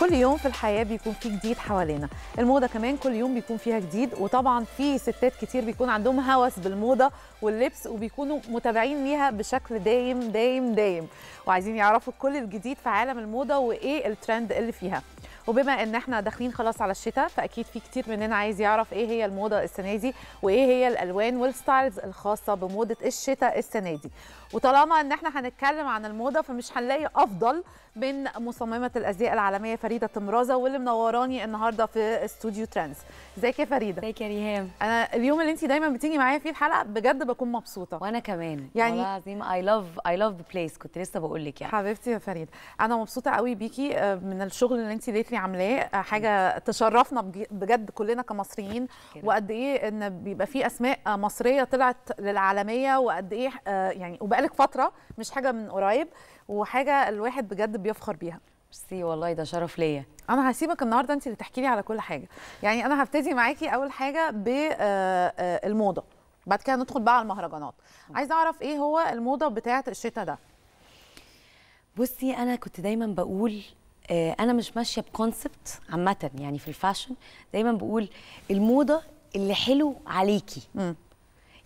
كل يوم في الحياه بيكون في جديد حوالينا الموضه كمان كل يوم بيكون فيها جديد وطبعا في ستات كتير بيكون عندهم هوس بالموضه واللبس وبيكونوا متابعين ليها بشكل دايم دايم دايم وعايزين يعرفوا كل الجديد في عالم الموضه وايه الترند اللي فيها وبما ان احنا داخلين خلاص على الشتاء فاكيد في كتير مننا عايز يعرف ايه هي الموضه السنه دي وايه هي الالوان والستايلز الخاصه بموضه الشتاء السنه دي وطالما ان احنا هنتكلم عن الموضه فمش هنلاقي افضل من مصممه الازياء العالميه فريده تمرازه واللي منوراني النهارده في استوديو ترانس ازيك يا فريده ازيك يا ريهام انا اليوم اللي انت دايما بتيجي معايا فيه الحلقه بجد بكون مبسوطه وانا كمان يعني والله العظيم اي لاف اي لاف ذا بليس كنت لسه بقول لك يعني حبيبتي يا فريده انا مبسوطه قوي بيكي آه، من الشغل اللي انت ليتلي مصري عاملاه آه، حاجه تشرفنا بجد كلنا كمصريين وقد ايه ان بيبقى في اسماء مصريه طلعت للعالميه وقد ايه آه، يعني وبقالك فتره مش حاجه من قريب وحاجه الواحد بجد بيفخر بيها ميرسي والله ده شرف ليا انا هسيبك النهارده انت اللي تحكي لي على كل حاجه يعني انا هبتدي معاكي اول حاجه بالموضه آه، بعد كده ندخل بقى على المهرجانات عايزه اعرف ايه هو الموضه بتاعه الشتاء ده بصي انا كنت دايما بقول آه، انا مش ماشيه بكونسبت عامه يعني في الفاشن دايما بقول الموضه اللي حلو عليكي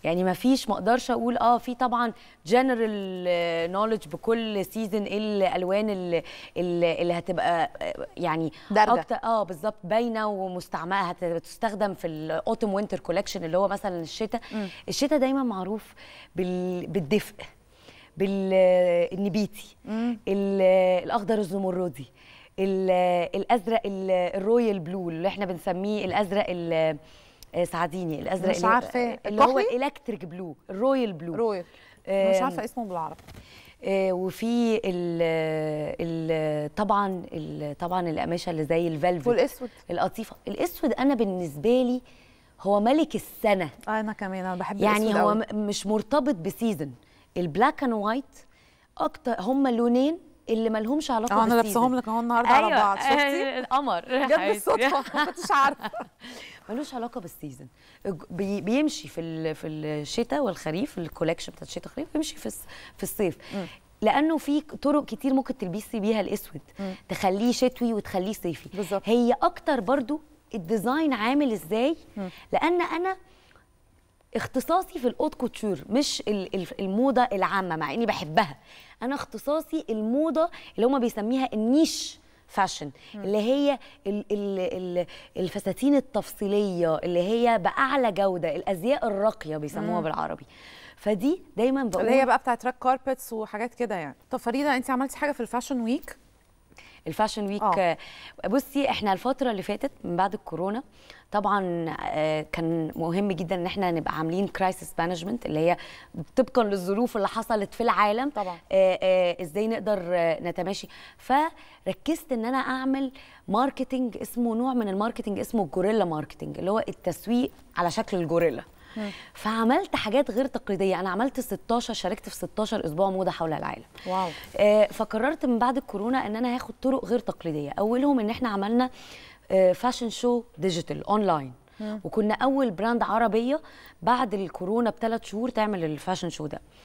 يعني ما فيش ما اقدرش اقول اه في طبعا جنرال نولج بكل سيزون ايه الالوان اللي, اللي هتبقى آه، يعني درجه أكتر اه بالظبط باينه ومستعمله هتستخدم في الاوتوم وينتر كولكشن اللي هو مثلا الشتاء الشتاء دايما معروف بالدفء بالنبيتي الاخضر الزمردي الازرق الرويال بلو اللي احنا بنسميه الازرق سعديني الازرق مش عارفه اللي هو الالكتريك بلو الرويال بلو رويال مش عارفه اسمه بالعربي آه، وفي ال طبعا طبعا القماشه اللي زي الفلفت والاسود القطيفه الاسود انا بالنسبه لي هو ملك السنه آه، انا كمان انا بحب يعني الاسود هو أوي. مش مرتبط بسيزن البلاك اند وايت اكتر هم لونين اللي مالهمش علاقه آه، بالسيزون انا لابسهم لك اهو النهارده أيوة. على بعض شفتي أيوة، أيوة، أيوة، القمر جت بالصدفه ما كنتش عارفه ملوش علاقه بالسيزون بي بيمشي في في الشتاء والخريف الكولكشن بتاعت الشتاء والخريف بيمشي في في الصيف م. لانه في طرق كتير ممكن تلبسي بيها الاسود م. تخليه شتوي وتخليه صيفي بالزبط. هي اكتر برضو الديزاين عامل ازاي م. لان انا اختصاصي في الاوت كوتور مش الموضه العامه مع اني بحبها انا اختصاصي الموضه اللي هما بيسميها النيش فاشن اللي هي الفساتين التفصيليه اللي هي باعلى جوده الازياء الراقيه بيسموها بالعربي فدي دايما بقول اللي هي بقى بتاعت راك كاربتس وحاجات كده يعني طب فريده انت عملتي حاجه في الفاشن ويك الفاشن ويك أوه. آه، بصي احنا الفتره اللي فاتت من بعد الكورونا طبعا آه، كان مهم جدا ان احنا نبقى عاملين كرايسيس مانجمنت اللي هي طبقا للظروف اللي حصلت في العالم طبعا آه، ازاي نقدر نتماشي فركزت ان انا اعمل ماركتنج اسمه نوع من الماركتنج اسمه الجوريلا ماركتنج اللي هو التسويق على شكل الجوريلا فعملت حاجات غير تقليديه انا عملت 16 شاركت في 16 اسبوع موضه حول العالم واو آه، فقررت من بعد الكورونا ان انا هاخد طرق غير تقليديه اولهم ان احنا عملنا فاشن شو ديجيتال اونلاين وكنا اول براند عربيه بعد الكورونا بثلاث شهور تعمل الفاشن شو ده